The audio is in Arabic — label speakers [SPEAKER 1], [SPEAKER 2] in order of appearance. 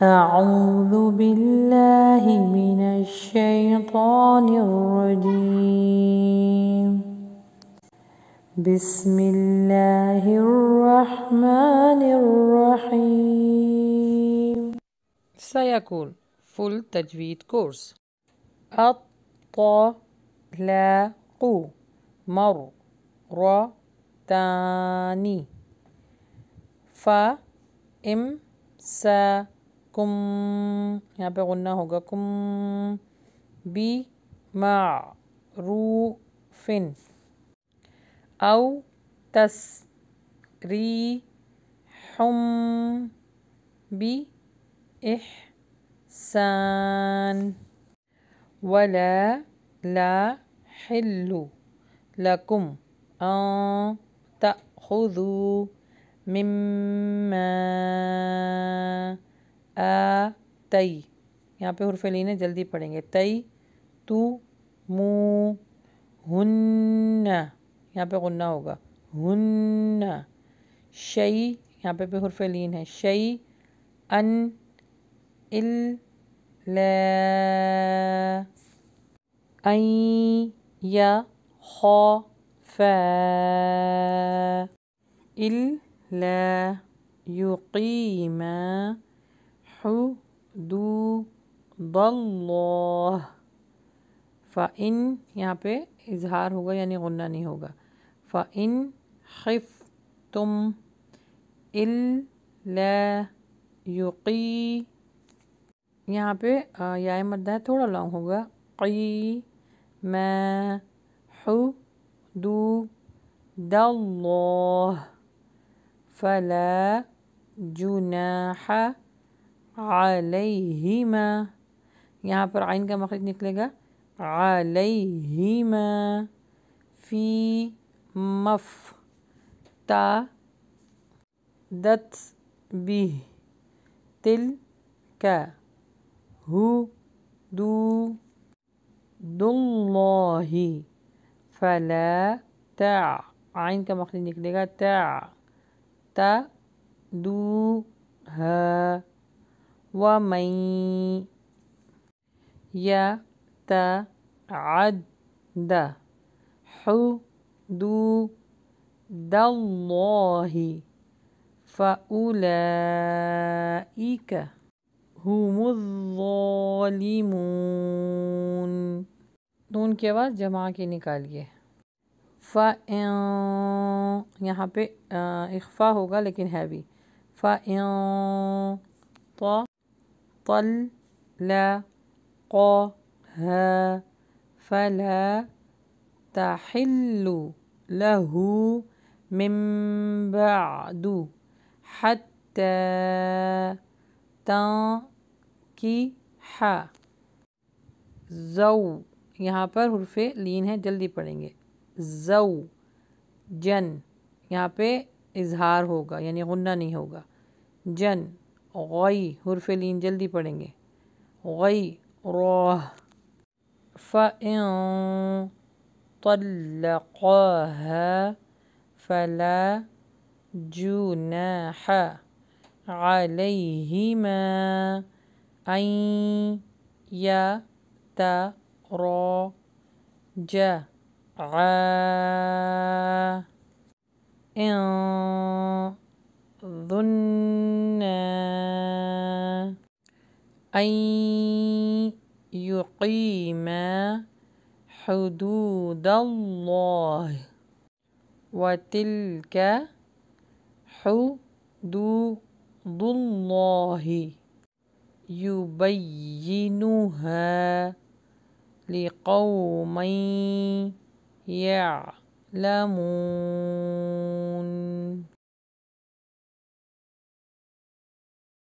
[SPEAKER 1] أعوذ بالله من الشيطان الرجيم بسم الله الرحمن الرحيم سيكون فل تجويد كورس الطلاق مر مرتان فإمساك कुम यहाँ पे गुन्ना होगा कुम बी معروفٍ أو تسريح بإحسان ولا لا حل لكم أن تأخذوا مما तई यहाँ पे हरफ लीने जल्दी पढ़ेंगे तई तू मुँह हुन्ना यहाँ पे गुन्ना होगा हुन्ना शई यहाँ पे भी हरफ लीन है शई अन इल लै या खौफ इल ला युकीम हु دو دلہ فَإِن یہاں پہ اظہار ہوگا یعنی غنہ نہیں ہوگا فَإِن خِفْتُمْ إل لا يُقِي یہاں پہ یائے مردہ ہے تھوڑا لانگ ہوگا قِي مَا حُدُ دَلَّهُ فَلَا جُنَاحَ عليهما یہاں پر عین کا مخرج نکلے گا عليهما في مف تا دت به تل ك هو دو دالله فلا تاع عين كما خلي نكلي تع تا دو ها ومن يتعد حدود الله فأولئك هم الظالمون دون की आवाज़ जमा के निकालिए फ़ा यहाँ पे इख्फा होगा लेकिन हैवी फ़ा तो طلقها فلا تحل له من بعد حتى تنكح زو यहाँ पर حرف लीन है जल्दी पढ़ेंगे जौ जन यहाँ पे इजहार होगा यानी गुन्ना नहीं होगा जन غي حرف لين جلدي پڑھیں گے غي راہ فإن طلقاها فلا جناح عليهما أن يتراجعا إن أن يقيم حدود الله وتلك حدود الله يبينها لقوم يعلمون